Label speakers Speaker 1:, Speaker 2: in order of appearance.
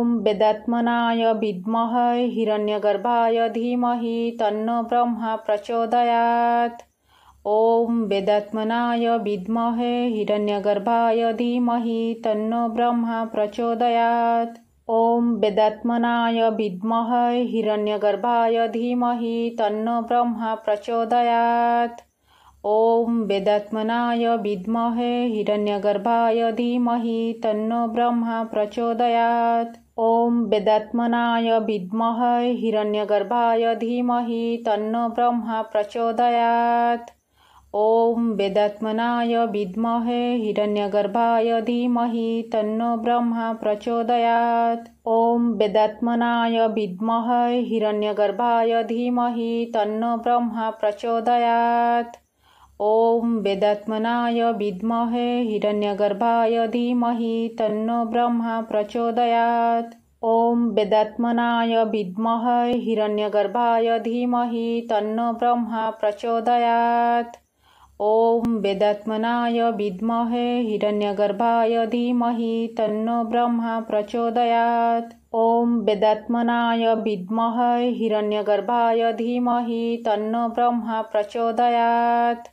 Speaker 1: ॐ वेदात्मनाय विद्महे हिरण्यगर्भाय धीमहि तन्नो ब्रह्मा प्रचोदयात् ॐ वेदात्मनाय विद्महे हिरण्यगर्भाय धीमहि तन्नो ब्रह्मा प्रचोदयात् ॐ वेदात्मनाय विद्महे हिरण्यगर्भाय धीमहि तन्नो ब्रह्मा प्रचोदयात् वेदात्मनाय विद्महे हिरण्यगर्भाय धीमहि तन्नो ब्रह्मा प्रचोदयात् ॐ वेदात्मनाय विद्महे हिरण्यगर्भाय धीमहि तन्नो ब्रह्मा प्रचोदयात् ॐ वेदात्मनाय विद्महे हिरण्यगर्भाय धीमहि तन्नो ब्रह्मा प्रचोदयात् ॐ वेदात्मनाय विद्महे हिरण्यगर्भाय धीमहि तन्नो ब्रह्मा प्रचोदयात् ओम वेदात्मनाय विद्महे हिरण्यगर्भाय धीमहि तन्नो ब्रह्मा प्रचोदयात् ओम वेदात्मनाय विद्महे हिरण्यगर्भाय धीमहि तन्नो ब्रह्मा प्रचोदयात् ओम वेदात्मनाय विद्महे हिरण्यगर्भाय धीमहि तन्नो ब्रह्मा प्रचोदयात् ओम वेदात्मनाय विद्महे हिरण्यगर्भाय धीमहि तन्नो ब्रह्मा प्रचोदयात्